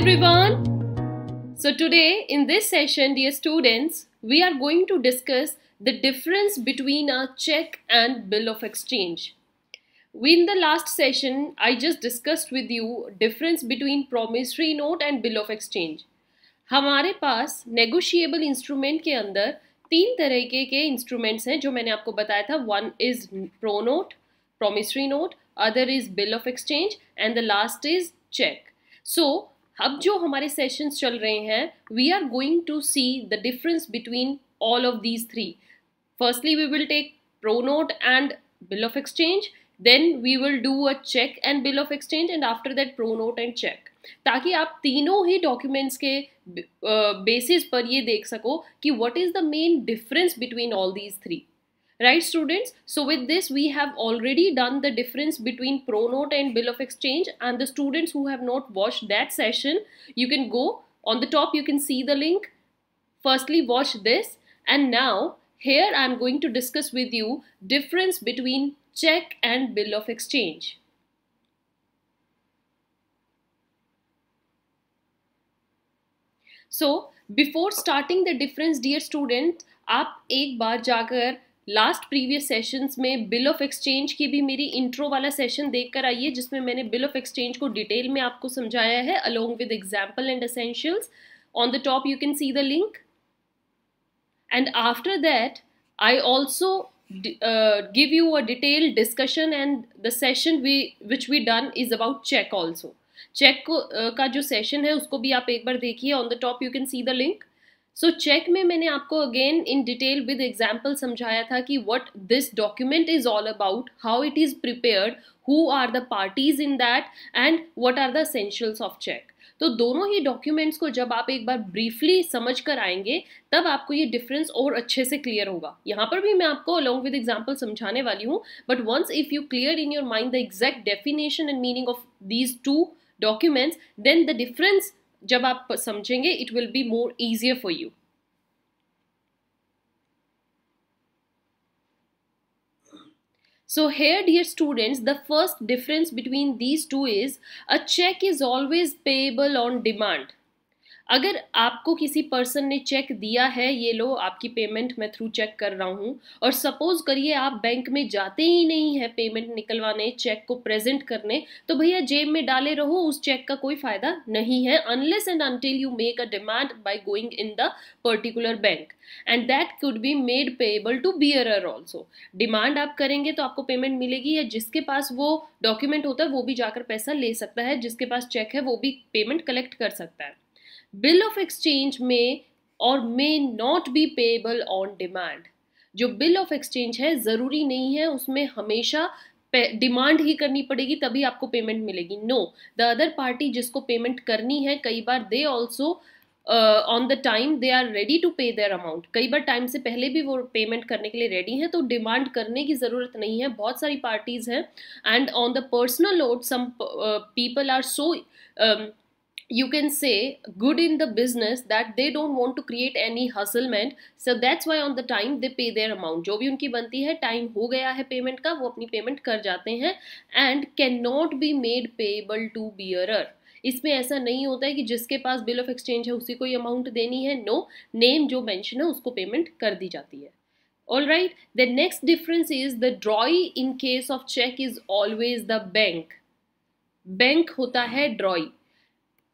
everyone. So today in this session dear students we are going to discuss the difference between a check and bill of exchange. We in the last session I just discussed with you difference between promissory note and bill of exchange. hamare paas negotiable instrument ke andar teen tarah ke ke instruments hain jo maine aapko bataya tha one is pro note promissory note other is bill of exchange and the last is check so अब जो हमारे sessions चल रहे हैं we are going to see the difference between all of these three firstly we will take pro note and bill of exchange then we will do a cheque and bill of exchange and after that pro note and cheque ताकि आप तीनों ही documents के basis uh, पर ये देख सको कि what is the main difference between all these three right students so with this we have already done the difference between pro note and bill of exchange and the students who have not watched that session you can go on the top you can see the link firstly watch this and now here i'm going to discuss with you difference between check and bill of exchange so before starting the difference dear student up एक baar jaakar. Last previous sessions में bill of exchange की भी मेरी intro वाला session देख कर आइए जिसमें मैंने बिल ऑफ एक्सचेंज को डिटेल में आपको समझाया है along with example and essentials on the top you can see the link and after that I also give you a detail discussion and the session we which we done is about cheque also cheque का जो session है उसको भी आप एक बार देखिए on the top you can see the link so so, cheque में मैंने आपको again in detail with example समझाया था कि what this document is all about how it is prepared who are the parties in that and what are the essentials of cheque तो दोनों ही documents को जब आप एक बार ब्रीफली समझ कर आएंगे तब आपको ये डिफरेंस और अच्छे से क्लियर होगा यहाँ पर भी मैं आपको अलॉन्ग विद एग्जाम्पल समझाने वाली हूँ but once if you clear in your mind the exact definition and meaning of these two documents then the difference जब आप समझेंगे it will be more easier for you so here dear students the first difference between these two is a cheque is always payable on demand अगर आपको किसी person ने check दिया है ये लो आपकी पेमेंट मैं थ्रू चेक कर रहा हूँ और सपोज करिए आप बैंक में जाते ही नहीं है पेमेंट निकलवाने चेक को प्रेजेंट करने तो भैया जेब में डाले रहो उस चेक का कोई फायदा नहीं है unless and until you make a demand by going in the particular bank and that could be made payable to bearer also demand आप करेंगे तो आपको पेमेंट मिलेगी या जिसके पास वो डॉक्यूमेंट होता है वो भी जाकर पैसा ले सकता है जिसके पास चेक है वो भी पेमेंट कलेक्ट कर सकता है बिल ऑफ एक्सचेंज में और may not be payable on demand जो बिल ऑफ एक्सचेंज है ज़रूरी नहीं है उसमें हमेशा डिमांड ही करनी पड़ेगी तभी आपको पेमेंट मिलेगी नो द अदर पार्टी जिसको पेमेंट करनी है कई बार they also on the time they are ready to pay their amount कई बार टाइम से पहले भी वो पेमेंट करने के लिए रेडी हैं तो डिमांड करने की ज़रूरत नहीं है बहुत सारी पार्टीज़ हैं and on the personal load some people are so you can say good in the business that they don't want to create any hustlement so that's why on the time they pay their amount jo bhi unki banti hai time ho gaya hai payment ka wo apni payment kar jate hain and cannot be made payable to bearer इसमें ऐसा नहीं होता है कि जिसके पास bill of exchange है उसी को ये अमाउंट देनी है नो no, नेम जो मेंशन है उसको पेमेंट कर दी जाती है all right the next difference is the drawee in case of cheque is always the bank bank होता है ड्रॉई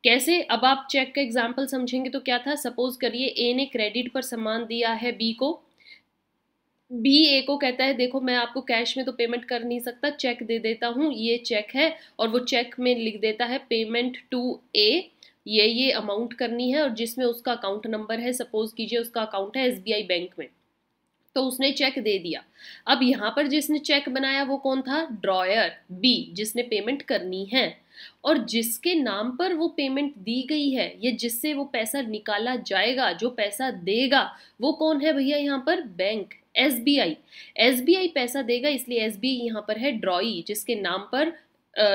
कैसे अब आप चेक का एग्जाम्पल समझेंगे तो क्या था सपोज करिए ए ने क्रेडिट पर सामान दिया है बी को बी ए को कहता है देखो मैं आपको कैश में तो पेमेंट कर नहीं सकता चेक दे देता हूँ ये चेक है और वो चेक में लिख देता है पेमेंट टू ए ये ये अमाउंट करनी है और जिसमें उसका अकाउंट नंबर है सपोज कीजिए उसका अकाउंट है एसबीआई बैंक में तो उसने चेक दे दिया अब यहाँ पर जिसने चेक बनाया वो कौन था ड्रॉयर बी जिसने पेमेंट करनी है और जिसके नाम पर वो पेमेंट दी गई है या जिससे वो पैसा निकाला जाएगा जो पैसा देगा वो कौन है भैया यहाँ पर bank S B I S B I पैसा देगा इसलिए एस बी आई यहाँ पर है ड्रॉई जिसके नाम पर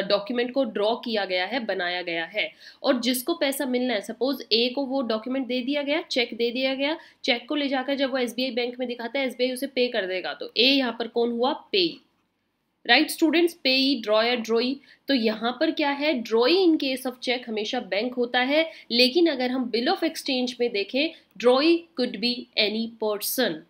डॉक्यूमेंट को ड्रॉ किया गया है बनाया गया है और जिसको पैसा मिलना है सपोज ए को वो डॉक्यूमेंट दे दिया गया चेक दे दिया गया चेक को ले जाकर जब वो एस बैंक में दिखाता है एस उसे पे कर देगा तो ए यहाँ पर कौन हुआ पे राइट स्टूडेंट्स पे ई ड्रॉ या ड्रॉई तो यहाँ पर क्या है drawee in case of cheque हमेशा बैंक होता है लेकिन अगर हम बिल ऑफ एक्सचेंज में देखें drawee could be any person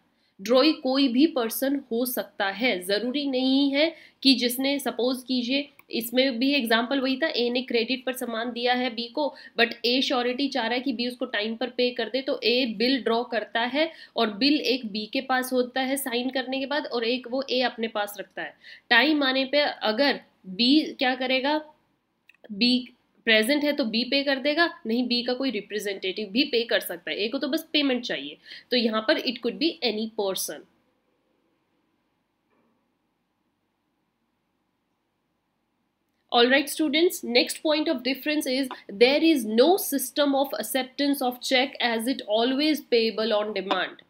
drawee कोई भी पर्सन हो सकता है ज़रूरी नहीं है कि जिसने सपोज कीजिए इसमें भी एग्जाम्पल वही था ए ने क्रेडिट पर सामान दिया है बी को बट ए श्योरिटी चाह रहा है कि बी उसको टाइम पर पे कर दे तो ए बिल ड्रॉ करता है और बिल एक बी के पास होता है साइन करने के बाद और एक वो ए अपने पास रखता है टाइम आने पर अगर बी क्या करेगा बी प्रेजेंट है तो बी पे कर देगा नहीं बी का कोई रिप्रेजेंटेटिव भी पे कर सकता है ए को तो बस पेमेंट चाहिए तो यहाँ पर it could be any person right students, next point of difference is there is no system of acceptance of check as it always payable on demand.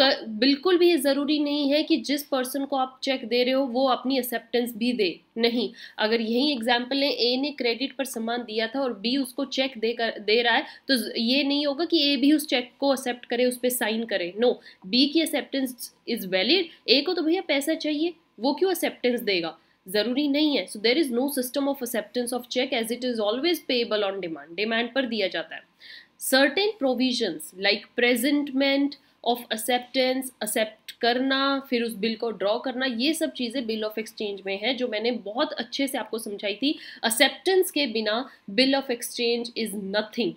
बिल्कुल भी ये ज़रूरी नहीं है कि जिस पर्सन को आप चेक दे रहे हो वो अपनी एक्सेप्टेंस भी दे नहीं अगर यही एग्जाम्पल है ए ने क्रेडिट पर सामान दिया था और बी उसको चेक दे कर दे रहा है तो ये नहीं होगा कि ए भी उस चेक को एक्सेप्ट करे उस पर साइन करे नो बी की एक्सेप्टेंस इज़ वैलिड ए को तो भैया पैसा चाहिए वो क्यों एक्सेप्टेंस देगा ज़रूरी नहीं है so there is no system of acceptance of cheque as it is always payable on demand demand पर दिया जाता है certain provision like presentment of acceptance accept करना फिर उस बिल को ड्रॉ करना ये सब चीज़ें बिल ऑफ एक्सचेंज में है जो मैंने बहुत अच्छे से आपको समझाई थी एक्सेप्टेंस के बिना bill of exchange is nothing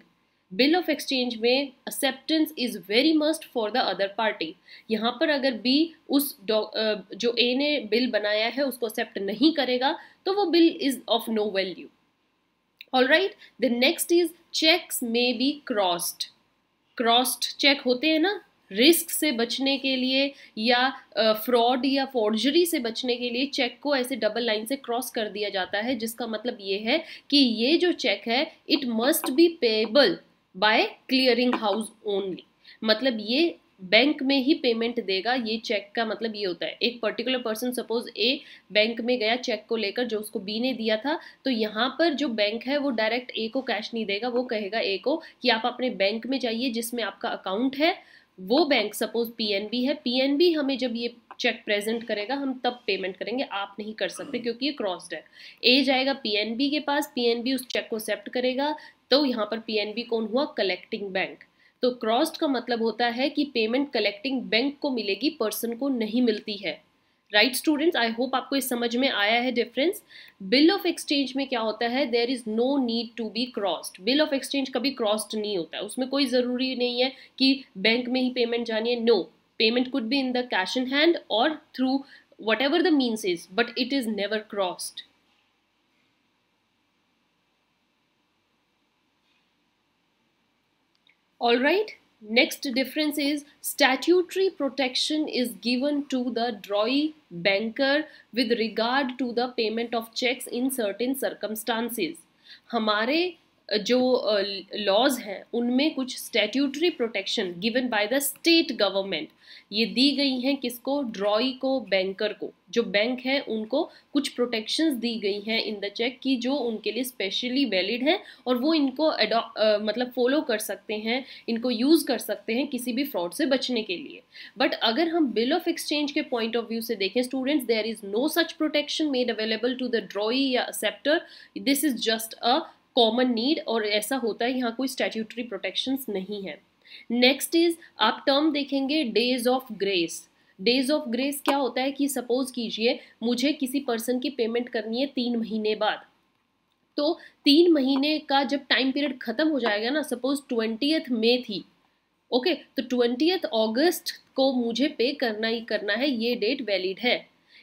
bill of exchange में acceptance is very must for the other party यहाँ पर अगर बी उस जो ए ने बिल बनाया है उसको एक्सेप्ट नहीं करेगा तो वो bill is of no value all right the next is cheques may be crossed crossed cheque होते हैं ना रिस्क से बचने के लिए या फ्रॉड uh, या फॉर्जरी से बचने के लिए चेक को ऐसे डबल लाइन से क्रॉस कर दिया जाता है जिसका मतलब ये है कि ये जो चेक है it must be payable by clearing house only मतलब ये बैंक में ही पेमेंट देगा ये चेक का मतलब ये होता है एक particular person suppose A bank में गया चेक को लेकर जो उसको बी ने दिया था तो यहाँ पर जो बैंक है वो डायरेक्ट ए को कैश नहीं देगा वो कहेगा ए को कि आप अपने बैंक में जाइए जिसमें आपका अकाउंट है वो बैंक सपोज पीएनबी है पीएनबी हमें जब ये चेक प्रेजेंट करेगा हम तब पेमेंट करेंगे आप नहीं कर सकते क्योंकि ये क्रॉस्ड है ए जाएगा पीएनबी के पास पीएनबी उस चेक को एक्सेप्ट करेगा तो यहाँ पर पीएनबी कौन हुआ कलेक्टिंग बैंक तो क्रॉस्ड का मतलब होता है कि पेमेंट कलेक्टिंग बैंक को मिलेगी पर्सन को नहीं मिलती है राइट स्टूडेंट्स आई होप आपको इस समझ में आया है डिफरेंस बिल ऑफ एक्सचेंज में क्या होता है there is no need to be crossed bill of exchange कभी क्रॉस्ड नहीं होता है उसमें कोई ज़रूरी नहीं है कि बैंक में ही पेमेंट जानी है no no. Payment could be in the cash in hand or through whatever the means is, but it is never crossed. Alright, next difference is statutory protection is given to the drawee banker with regard to the payment of checks in certain circumstances. हमारे जो laws हैं उनमें कुछ statutory protection given by the state government ये दी गई हैं किसको ड्रॉई को बैंकर को जो बैंक है उनको कुछ प्रोटेक्शंस दी गई हैं इन द चेक की जो उनके लिए स्पेशली वैलिड हैं और वो इनको आ, मतलब फॉलो कर सकते हैं इनको यूज़ कर सकते हैं किसी भी फ्रॉड से बचने के लिए बट अगर हम बिल ऑफ एक्सचेंज के पॉइंट ऑफ व्यू से देखें students there is no such protection made available to the drawee या acceptor this is just a common need और ऐसा होता है यहाँ कोई स्टैट्यूटरी प्रोटेक्शंस नहीं है नेक्स्ट इज आप टर्म देखेंगे days of grace days of grace क्या होता है कि सपोज कीजिए मुझे किसी पर्सन की पेमेंट करनी है तीन महीने बाद तो तीन महीने का जब टाइम पीरियड खत्म हो जाएगा ना सपोज ट्वेंटियथ मे थी ओके okay, तो ट्वेंटीथ अगस्त को मुझे पे करना ही करना है ये डेट वैलिड है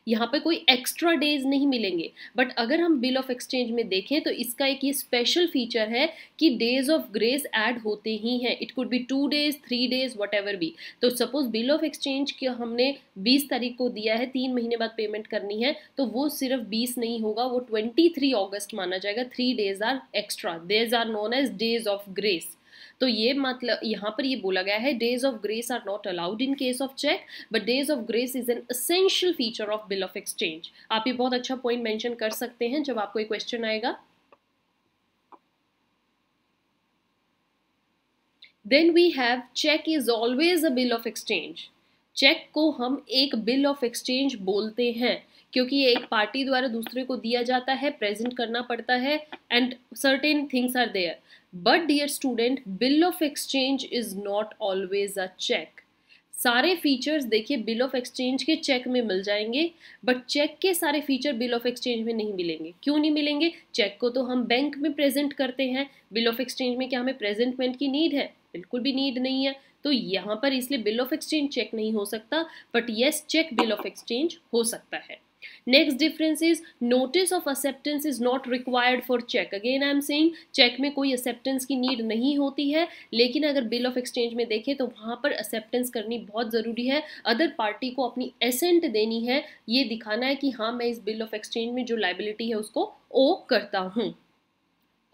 यहाँ पे कोई एक्स्ट्रा डेज नहीं मिलेंगे बट अगर हम बिल ऑफ एक्सचेंज में देखें तो इसका एक ये स्पेशल फीचर है कि डेज ऑफ ग्रेस ऐड होते ही हैं it could be two days three days whatever भी तो सपोज बिल ऑफ एक्सचेंज के हमने बीस तारीख को दिया है तीन महीने बाद पेमेंट करनी है तो वो सिर्फ बीस नहीं होगा वो ट्वेंटी थ्री अगस्त माना जाएगा three days are extra days are known as days of grace तो ये मतलब यहाँ पर ये बोला गया है days of grace are not allowed in case of cheque but days of grace is an essential feature of bill of exchange आप ये बहुत अच्छा पॉइंट मैंशन कर सकते हैं जब आपको ये क्वेश्चन आएगा then we have cheque is always a bill of exchange cheque को हम एक बिल ऑफ एक्सचेंज बोलते हैं क्योंकि ये एक पार्टी द्वारा दूसरे को दिया जाता है प्रेजेंट करना पड़ता है and certain things are there but dear student bill of exchange is not always a cheque सारे फीचर्स देखिए बिल ऑफ एक्सचेंज के चेक में मिल जाएंगे बट चेक के सारे फीचर बिल ऑफ एक्सचेंज में नहीं मिलेंगे क्यों नहीं मिलेंगे चेक को तो हम बैंक में प्रेजेंट करते हैं बिल ऑफ एक्सचेंज में क्या हमें प्रेजेंटमेंट की नीड है बिल्कुल भी नीड नहीं है तो यहाँ पर इसलिए बिल ऑफ एक्सचेंज चेक नहीं हो सकता but yes cheque bill of exchange हो सकता है next difference is notice of acceptance is not required for cheque again I am saying cheque में कोई एक्सेप्टेंस की नीड नहीं होती है लेकिन अगर बिल ऑफ एक्सचेंज में देखें तो वहाँ पर एक्सेप्टेंस करनी बहुत ज़रूरी है अदर पार्टी को अपनी एसेंट देनी है ये दिखाना है कि हाँ मैं इस बिल ऑफ एक्सचेंज में जो लाइबिलिटी है उसको ओ करता हूँ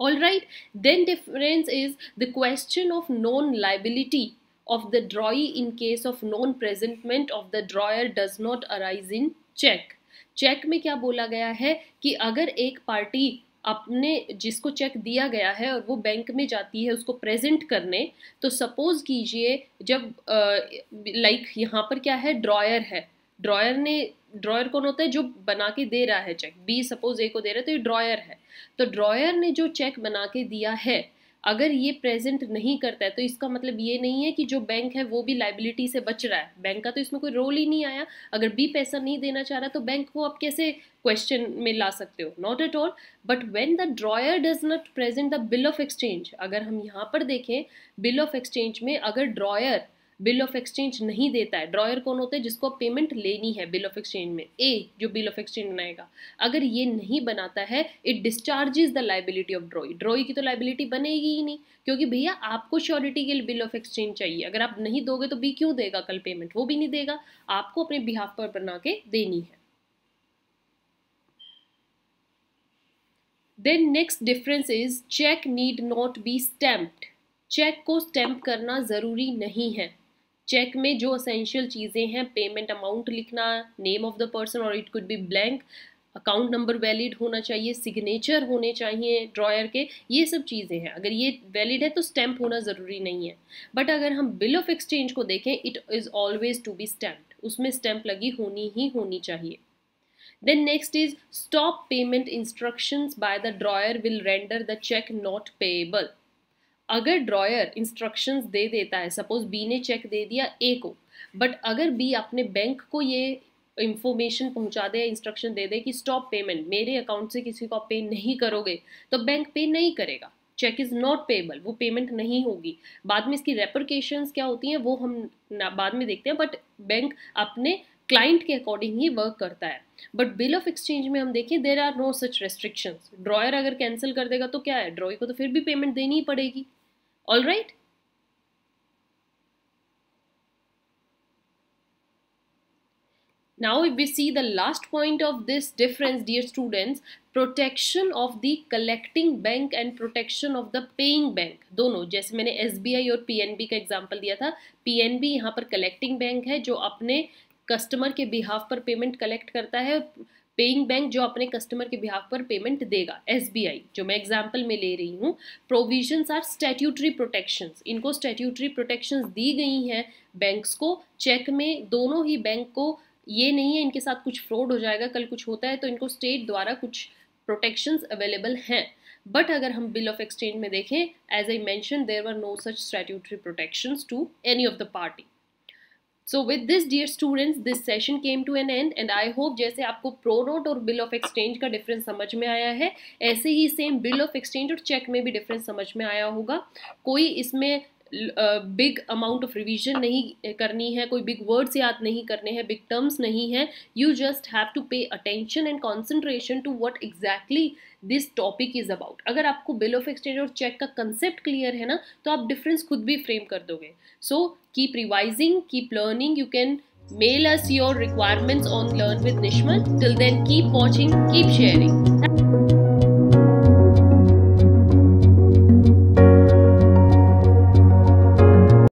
all right then difference is the question of non liability of the drawee in case of non presentment of the drawer does not arise in cheque cheque में क्या बोला गया है कि अगर एक पार्टी अपने जिसको चेक दिया गया है और वो बैंक में जाती है उसको प्रेजेंट करने तो सपोज कीजिए जब लाइक यहाँ पर क्या है ड्रॉयर है ड्रॉयर ने ड्रॉयर कौन होता है जो बना के दे रहा है चेक बी सपोज ए को दे रहा है तो ये ड्रॉयर है तो ड्रॉयर ने जो चेक बना के दिया है अगर ये प्रेजेंट नहीं करता है तो इसका मतलब ये नहीं है कि जो बैंक है वो भी लाइबिलिटी से बच रहा है बैंक का तो इसमें कोई रोल ही नहीं आया अगर बी पैसा नहीं देना चाह रहा तो बैंक को आप कैसे क्वेश्चन में ला सकते हो not at all but when the drawer does not present the bill of exchange अगर हम यहाँ पर देखें बिल ऑफ एक्सचेंज में अगर ड्रॉयर बिल ऑफ एक्सचेंज नहीं देता है ड्रॉयर कौन होते हैं जिसको पेमेंट लेनी है बिल ऑफ एक्सचेंज में ए जो बिल ऑफ एक्सचेंज बनाएगा अगर ये नहीं बनाता है it discharges the liability of drawee drawee की तो लाइबिलिटी बनेगी ही नहीं क्योंकि भैया आपको श्योरिटी के लिए बिल ऑफ एक्सचेंज चाहिए अगर आप नहीं दोगे तो बी क्यों देगा कल पेमेंट वो भी नहीं देगा आपको अपने बिहाफ पर बना के देनी है then next difference is cheque need not be stamped cheque को स्टैम्प करना ज़रूरी नहीं है चेक में जो असेंशियल चीज़ें हैं पेमेंट अमाउंट लिखना नेम ऑफ द पर्सन और it could be blank account number valid होना चाहिए सिग्नेचर होने चाहिए ड्रॉयर के ये सब चीज़ें हैं अगर ये वैलिड है तो स्टैम्प होना ज़रूरी नहीं है बट अगर हम बिल ऑफ एक्सचेंज को देखें it is always to be stamped उसमें स्टैम्प लगी होनी ही होनी चाहिए then next is stop payment instructions by the drawer will render the cheque not payable अगर ड्रॉयर इंस्ट्रक्शंस दे देता है सपोज बी ने चेक दे दिया ए को बट अगर बी अपने बैंक को ये इंफॉर्मेशन पहुंचा दे इंस्ट्रक्शन दे दे कि स्टॉप पेमेंट मेरे अकाउंट से किसी को आप पे नहीं करोगे तो बैंक पे नहीं करेगा चेक इज़ नॉट पेबल वो पेमेंट नहीं होगी बाद में इसकी रेपरकेशन क्या होती हैं वो हम बाद में देखते हैं बट बैंक अपने क्लाइंट के अकॉर्डिंग ही वर्क करता है बट बिल ऑफ एक्सचेंज में हम देखें there are no such restrictions drawer अगर कैंसिल कर देगा तो क्या है ड्रॉय को तो फिर भी पेमेंट देनी ही पड़ेगी Alright? Now if we see the last point of this difference dear students, protection of the collecting bank and protection of the paying bank दोनों जैसे मैंने एस बी आई और पी का एग्जाम्पल दिया था पी एन यहाँ पर कलेक्टिंग बैंक है जो अपने कस्टमर के बिहाफ पर पेमेंट कलेक्ट करता है पेइंग बैंक जो अपने कस्टमर के बिहाफ पर पेमेंट देगा एस जो मैं एग्जाम्पल में ले रही हूँ प्रोविजन्स आर स्टेट्यूटरी प्रोटेक्शन इनको स्टेट्यूटरी प्रोटेक्शंस दी गई हैं बैंक्स को चेक में दोनों ही बैंक को ये नहीं है इनके साथ कुछ फ्रॉड हो जाएगा कल कुछ होता है तो इनको स्टेट द्वारा कुछ प्रोटेक्शंस अवेलेबल हैं बट अगर हम बिल ऑफ एक्सचेंज में देखें as I mention there are no such statutory protections to any of the party so with this dear students this session came to an end and I hope जैसे आपको pro note और bill of exchange का difference समझ में आया है ऐसे ही सेम बिल ऑफ एक्सचेंज और चेक में भी डिफरेंस समझ में आया होगा कोई इसमें बिग अमाउंट ऑफ रिवीजन नहीं करनी है कोई बिग वर्ड्स याद नहीं करने हैं बिग टर्म्स नहीं है you just have to pay attention and concentration to what exactly this topic is about अगर आपको बिल ऑफ एक्सचेंज और चेक का कंसेप्ट क्लियर है ना तो आप डिफरेंस खुद भी फ्रेम कर दोगे so keep revising keep learning you can mail us your requirements on Learn with Nishman. Till then, keep watching, keep sharing.